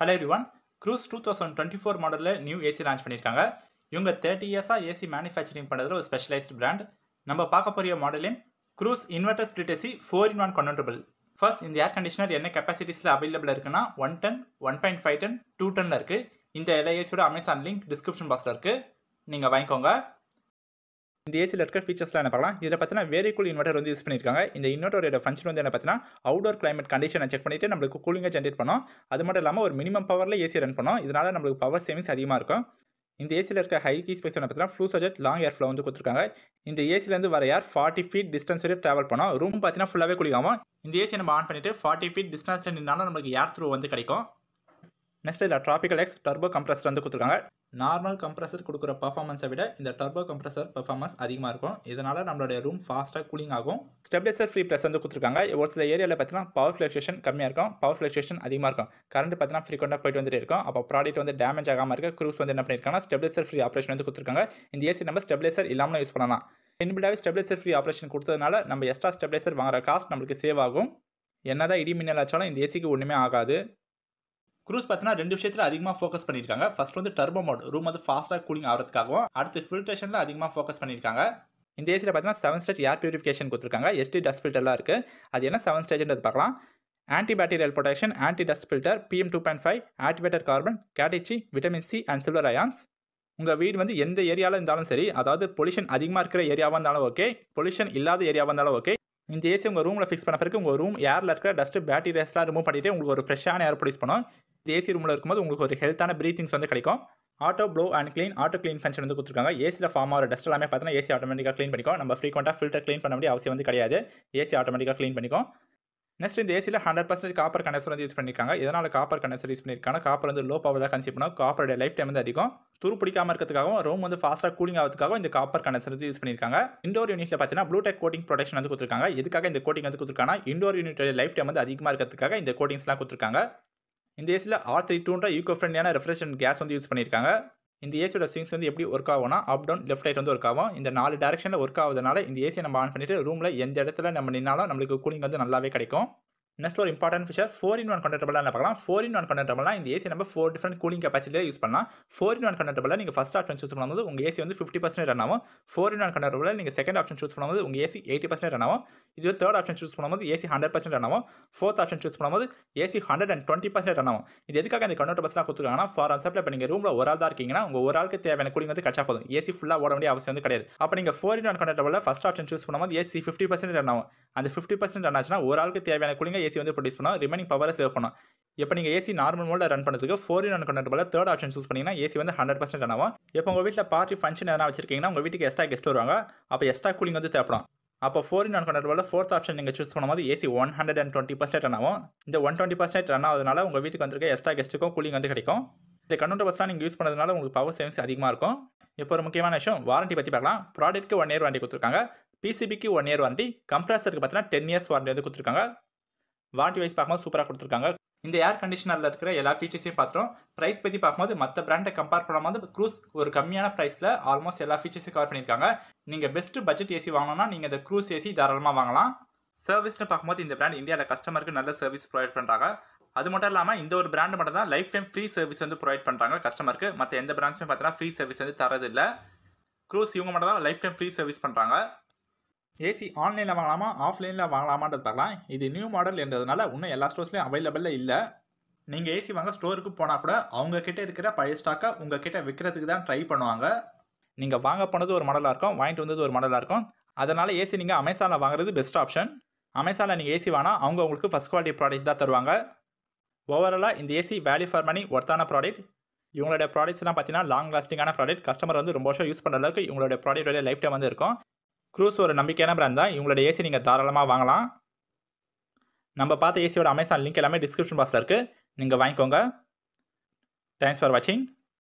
hello everyone Cruise two thousand twenty four மாடலில் new AC launch பண்ணியிருக்காங்க இவங்க thirty இயர்ஸாக ஏசி மேனுஃபேக்சரிங் பண்ணுறது ஒரு ஸ்பெஷலைஸ்டு பிராண்ட் நம்ம பார்க்க போகிற மாடலையும் Cruise inverter split AC four in one convertible first இந்த ஏர் கண்டிஷனர் என்ன கெப்பாசிட்டிஸில் அவைலபிள் இருக்குன்னா one ton one point five ton two டனில் இருக்குது இந்த எல்ஏசியோட அமேசான் லிங்க் டிஸ்கிரிப்ஷன் பாக்ஸில் இருக்குது நீங்கள் வாங்கிக்கோங்க இந்த ஏசியில் இருக்கிற ஃபீச்சர்ஸ்லாம் என்ன பார்க்கலாம் இதில் பார்த்தீங்கன்னா கூல் இன்வெர்டர் வந்து யூஸ் பண்ணியிருக்காங்க இந்த இன்வெர்டரோட ஃபங்க்ஷன் வந்து என்ன பார்த்தீங்கன்னா அவுடோர் கிளைமேட் கண்டிஷனை செக் பண்ணிட்டு நம்மளுக்கு கூலிங்காக ஜென்ரேட் பண்ணோம் அது மட்டும் இல்லாமல் ஒரு மினிமம் பவரில் ஏசி ரன் பண்ணோம் இதனால் நம்மளுக்கு பவர் சேவிங்ஸ் அதிகமாக இருக்கும் இந்த ஏசியில் இருக்க ஹை கீ ஸ்பெக்ஸ் என்ன பார்த்தீங்கன்னா ஃப்ளூ சஜெட் லாங் ஏர் ஃப்ளோ வந்து கொடுத்துருக்காங்க இந்த ஏசிலேருந்து வர யார் ஃபார்ட்டி ஃபீட் டிஸ்டன்ஸ் வரை ட்ராவல் பண்ணோம் ரூம் பார்த்தீங்கன்னா ஃபுல்லாகவே குளிக்காமல் இந்த ஏசியை நம்ம ஆன் பண்ணிவிட்டு ஃபார்ட்டி ஃபீட் டிஸ்டன்ஸ் நின்னாலும் நம்மளுக்கு ஏர் த்ரூ வந்து கிடைக்கும் நெக்ஸ்ட் இதில் ட்ராபிக்கல் எக்ஸ் டர்போ கம்ப்ரஸர் வந்து கொடுத்துருக்காங்க நார்மல் கம்ப்ரஸர் கொடுக்குற பர்ஃபார்மன்ஸை விட இந்த டர்போ கம்ப்ரஸர் பர்ஃபார்மன்ஸ் அதிகமாக இருக்கும் இதனால் நம்மளுடைய ரூம் ஃபாஸ்ட்டாக கூலிங் ஆகும் ஸ்டெப்லைசர் ஃப்ரீ ப்ளஸ் வந்து கொடுத்துருக்காங்க ஒரு சில ஏரியாவில் பார்த்தீங்கன்னா பவர் ஃப்ளக்ஷேஷன் கம்மியாக இருக்கும் பவர் ஃப்ளக்ஷேஷன் அதிகமாக இருக்கும் கரண்ட் பார்த்தீங்கன்னா ஃப்ரீக்வெண்ட்டாக போயிட்டு வந்துட்டு இருக்கும் அப்போ ப்ராடக்ட் வந்து டேமேஜ் ஆகாமல் இருக்க க்ரூஸ் வந்து என்ன பண்ணியிருக்காங்க ஸ்டெப்லைசர் ஃப்ரீ ஆப்ரேஷன் வந்து கொடுத்துருக்காங்க இந்த ஏசி நம்ம ஸ்டெப்லைசர் இல்லாமல் யூஸ் பண்ணலாம் இன்பிடாவே ஸ்டெப்லைசர் ஃப்ரீ ஆப்ரேஷன் கொடுத்ததுனால நம்ம எக்ஸ்ட்ரா ஸ்டெப்லைசர் வாங்குற காஸ்ட் நம்மளுக்கு சேவ் ஆகும் என்னதான் இடி மின்னல் ஆச்சாலும் இந்த ஏசிக்கு ஒன்றுமே ஆகாது குரூஸ் பார்த்தீங்கன்னா ரெண்டு விஷயத்தில் அதிகமாக ஃபோக்கஸ் பண்ணியிருக்காங்க ஃபர்ஸ்ட் வந்து டர்போ மோட் ரூம் வந்து ஃபாஸ்ட்டாக கூலிங் ஆகிறதுக்காகவும் அடுத்து ஃபில்ட்ரேஷனில் அதிகமாக ஃபோக்கஸ் பண்ணியிருக்காங்க இந்த ஏசியில் பார்த்தீங்கன்னா செவன் ஸ்டேஜ் ஏர் பியூரிஃபிகேஷன் கொடுத்துருக்காங்க எஸ்டி டஸ்ட் ஃபில்டர்லாம் இருக்குது அது என்ன செவன் ஸ்டேஜ்ன்றது பார்க்கலாம் anti bacterial protection anti dust filter PM two point five activator carbon கேட்டிச்சி vitamin C and silver ions உங்கள் வீடு வந்து எந்த ஏரியாவில் இருந்தாலும் சரி அதாவது பொல்யூஷன் அதிகமாக இருக்கிற ஏரியாவாக இருந்தாலும் ஓகே பொல்யூஷன் இல்லாத ஏரியாவாக இருந்தாலும் ஓகே இந்த ஏசி உங்கள் ரூமில் ஃபிக்ஸ் பண்ண பிறகு உங்கள் ரூம் ஏரில் இருக்கிற டஸ்ட்டு பேக்டீரியாஸ்லாம் ரிமூவ் பண்ணிவிட்டு உங்களுக்கு ஒரு ஃப்ரெஷ்ஷான ஏர் ப்ரொடியூஸ் பண்ணும் ஏசி ரூமில் இருக்கும்போது உங்களுக்கு ஒரு ஹெல்த்தான ப்ரீத்திங்ஸ் வந்து கிடைக்கும் auto blow and clean auto clean function வந்து கொடுத்துருக்காங்க ஏசியில் ஃபார்ம் ஆகிற டஸ்ட் எல்லாமே பார்த்தீங்கன்னா ஏசி ஆட்டோமேட்டிக்காக க்ளீன் பண்ணிக்கும் நம்ம ஃப்ரீக்வெண்ட்டாக ஃபில்டர் க்ளீன் பண்ண முடியும் அவசியம் வந்து கிடையாது ஏசி ஆட்டோமேட்டிக்காக க்ளீன் பண்ணிக்கும் நெக்ஸ்ட் இந்த ஏசியில் ஹண்ட்ரட் பர்சன்ட் காப்பர் கனெக்டர் வந்து யூஸ் பண்ணியிருக்காங்க இதனால் காப்பர் கனெக்டர் யூஸ் பண்ணியிருக்காங்க காப்பர் வந்து லோ பவர் தான் கன்சியூம் பண்ணும் காப்பரோட லைஃப் டைம் வந்து அதிகம் துரு பிடிக்காம இருக்கிறதுக்காகவும் ரூம் வந்து ஃபாஸ்ட்டாக கூலிங் ஆகிறதுக்காகவும் இந்த காப்பர் கனெக்டர் வந்து யூஸ் பண்ணியிருக்காங்க இண்டோர் யூனிட்டில் பார்த்தீங்கன்னா ப்ளூடெக் கோட்டிங் ப்ரொடக்ஷன் வந்து கொடுத்துருக்காங்க இதுக்காக இந்த கோட்டிங் வந்து கொடுத்துருக்காங்க இண்டோர் யூனிட்டோட லைஃப் டைம் வந்து அதிகமாக இருக்கிறதுக்காக இந்த கோட்டிங்ஸ்லாம் கொடுத்துருக்காங்க இந்த ஏசியில் ஆர் த்ரீ டூன்ற யூகோ ஃப்ரெண்ட்லியான ரெஃப்ரிஜரேஷன் கேஸ் வந்து யூஸ் பண்ணியிருக்காங்க இந்த ஏசியோட ஸ்விங்ஸ் வந்து எப்படி ஒர்க் ஆகும்னா அப் டவுன் லெஃப்ட் ரைட் வந்து ஒர்க் ஆகும் இந்த நாலு டேரக்ஷனில் ஒர்க் ஆகுதுனால இந்த ஏசியை நம்ம ஆன் பண்ணிட்டு ரூமில் எந்த இடத்துல நம்ம நின்னாலும் நம்மளுக்கு கூலிங் வந்து நல்லாவே கிடைக்கும் நெக்ஸ்ட் ஒரு important feature four in one கண்டக்டபிளாக பார்க்கலாம் ஃபோர் இன் ஒன் கண்டக்டபிள்னா இந்த ஏசி நம்ம ஃபோர் டிஃப்ரெண்ட் கூலிங் கெப்பாசிட்டியில் யூஸ் பண்ணலாம் ஃபோர் இன் ஒன் கண்டக்டபிளில் நீங்கள் ஃபஸ்ட் ஆப்ஷன் சூஸ் பண்ணும்போது உங்கள் ஏசி வந்து ஃபிஃப்டி பர்சன்ட் ரன் ஆகும் ஃபோர் இன் ஒன் கண்டக்டபிளில் நீங்கள் செகண்ட் ஆப்ஷன் சூஸ் பண்ணும்போது உங்கள் ஏசி எயிட்டி பர்சன்ட் ரன் ஆகும் இது தேர்ட் ஆப்ஷன் சூஸ் பண்ணும்போது ஏசி ஹண்ட்ரட் பர்சன்ட் ரன் ஆகும் ஃபோர்த் ஆப்ஷன் சூஸ் பண்ணும்போது AC hundred and twenty percent run ஆகும் இது எதுக்காக இந்த கண்டக்டபிள்ஸ்லாம் கொடுத்துருக்காங்கன்னா ஃபார் அன்செப்ட் இப்போ நீங்கள் ரூமில் ஒரு ஆள் தான் இருக்கீங்கன்னா உங்கள் ஒரு ஆளுக்கு தேவையான கூலிங் வந்து கட்சா போதும் ஏசி ஃபுல்லாக ஓட வேண்டிய அவசியம் வந்து கிடையாது அப்போ நீங்கள் ஃபோர் இன் ஒன் கண்டக்டபிளில் ஃபஸ்ட் ஆப்ஷன் சூஸ் பண்ணும்போது ஏசி ஃபிஃப்டி பர்சன்ட் ரன் ஆகும் அந்த ஃபிஃப்டி பர்சன்ட் ரன் ஆச்சுன்னா ஒரு ஆளுக்கு தேவையான கூலிங்க ஏசி வந்து ப்ரொடியூஸ் பண்ணால் ரிமைனிங் பவரை சேவ் பண்ணும் இப்போ நீங்கள் ஏசி நார்மல் மோடில் ரன் பண்ணுறதுக்கு four in one convert third option choose பண்ணிங்கன்னா ஏசி வந்து ஹண்ட்ரட் பர்சன்ட் ஆகும் இப்போ உங்கள் வீட்டில் பார்ட்டி ஃபங்க்ஷன் எதனா வச்சிருக்கீங்கன்னா உங்கள் வீட்டுக்கு எக்ஸ்ட்ரா கெஸ்ட் வருவாங்க அப்போ எக்ஸ்ட்ரா கூலிங் வந்து தேப்படும் அப்போ four in one convert fourth option நீங்கள் சூஸ் பண்ணும்போது AC one hundred and twenty percent run ஆகும் இந்த ஒன் டுவெண்ட்டி பர்சன்ட் ரன் ஆகுதுனால உங்கள் வீட்டுக்கு வந்திருக்க எக்ஸ்ட்ரா கெஸ்ட்டுக்கும் கூலிங் வந்து கிடைக்கும் இந்த கண்டோட பஸ்ஸாக நீங்கள் யூஸ் பண்ணதுனால உங்களுக்கு பவர் சேவிங்ஸ் அதிகமாக இருக்கும் இப்போ ஒரு முக்கியமான விஷயம் வாரண்ட்டி பற்றி பார்க்கலாம் ப்ராடக்ட்க்கு ஒன் இயர் வாண்டி கொடுத்துருக்காங்க பிசிபிக்கு ஒன் இயர் வாரண்டி கம்ப்ரஸருக்கு பார்த்தீங்கன்னா டென் இயர்ஸ் வாரண்ட்டி வந்து கொடுத்துருக்காங்க வாரண்டி வைஸ் பார்க்கும்போது சூப்பராக கொடுத்துருக்காங்க இந்த ஏர் கண்டிஷனரில் இருக்கிற எல்லா ஃபீச்சர்ஸையும் பார்த்துரும் ப்ரைஸ் பற்றி பார்க்கும்போது மற்ற பிராண்டை கம்பேர் பண்ணும்போது க்ரூஸ் ஒரு கம்மியான ப்ரைஸில் ஆல்மோஸ்ட் எல்லா ஃபீச்சர்ஸையும் கவர் பண்ணியிருக்காங்க நீங்கள் பெஸ்ட்டு பட்ஜெட் ஏசி வாங்கினா நீங்கள் இந்த க்ரூஸ் ஏசி தாராளமாக வாங்கலாம் சர்வீஸ்னு பார்க்கும்போது இந்த பிராண்ட் இந்தியாவில் கஸ்டமருக்கு நல்ல சர்வீஸ் ப்ரொவைட் பண்ணுறாங்க அது மட்டும் இல்லாமல் இந்த ஒரு பிராண்ட் மட்டும் தான் லைஃப் டைம் ஃப்ரீ சர்வீஸ் வந்து ப்ரொவைட் பண்ணுறாங்க கஸ்டமருக்கு மற்ற எந்த பிராண்ட்ஸுமே பார்த்தீங்கன்னா ஃப்ரீ சர்வீஸ் வந்து தரதில்லை க்ரூஸ் இவங்க மட்டும் தான் லைஃப் டைம் ஃப்ரீ சர்வீஸ் பண்ணுறாங்க ஏசி ஆன்லைனில் வாங்கலாமா ஆஃப்லைனில் வாங்கலாமான்றது பார்க்கலாம் இது நியூ மாடல் என்றதுனால இன்னும் எல்லா ஸ்டோர்ஸ்லையும் அவைலபிளில் இல்லை நீங்கள் ஏசி வாங்க ஸ்டோருக்கு போனால் கூட அவங்கக்கிட்ட இருக்கிற பழைய ஸ்டாக்கை உங்ககிட்ட விற்கிறதுக்கு தான் ட்ரை பண்ணுவாங்க நீங்கள் வாங்க போனது ஒரு மாடலாக இருக்கும் வாங்கிட்டு வந்தது ஒரு மாடலாக இருக்கும் அதனால் ஏசி நீங்கள் அமேசானில் வாங்குறது பெஸ்ட் ஆப்ஷன் அமேசானில் நீங்கள் ஏசி வாங்கினா அவங்க உங்களுக்கு ஃபஸ்ட் குவாலிட்டி ப்ராடக்ட் தான் தருவாங்க ஓவராலாக இந்த ஏசி வேல்யூ ஃபார் மணி ஒர்த்தான ப்ராடக்ட் இவங்களோட ப்ராடக்ட்ஸ்லாம் பார்த்தீங்கன்னா லாங் லாஸ்டிங்கான ப்ராடக்ட் கஸ்டமர் வந்து ரொம்ப வருஷம் யூஸ் பண்ணுற அளவுக்கு இவங்களோட ப்ராடக்ட்டோட லைஃப் டைம் வந்து இருக்கும் க்ரூஸ் ஒரு நம்பிக்கையான பிராண்ட் தான் இவங்களோட ஏசி நீங்கள் தாராளமாக வாங்கலாம் நம்ம பார்த்த ஏசியோட அமேசான் லிங்க் எல்லாமே டிஸ்கிரிப்ஷன் பாக்ஸில் இருக்குது நீங்கள் வாங்கிக்கோங்க தேங்க்ஸ் ஃபார் வாட்சிங்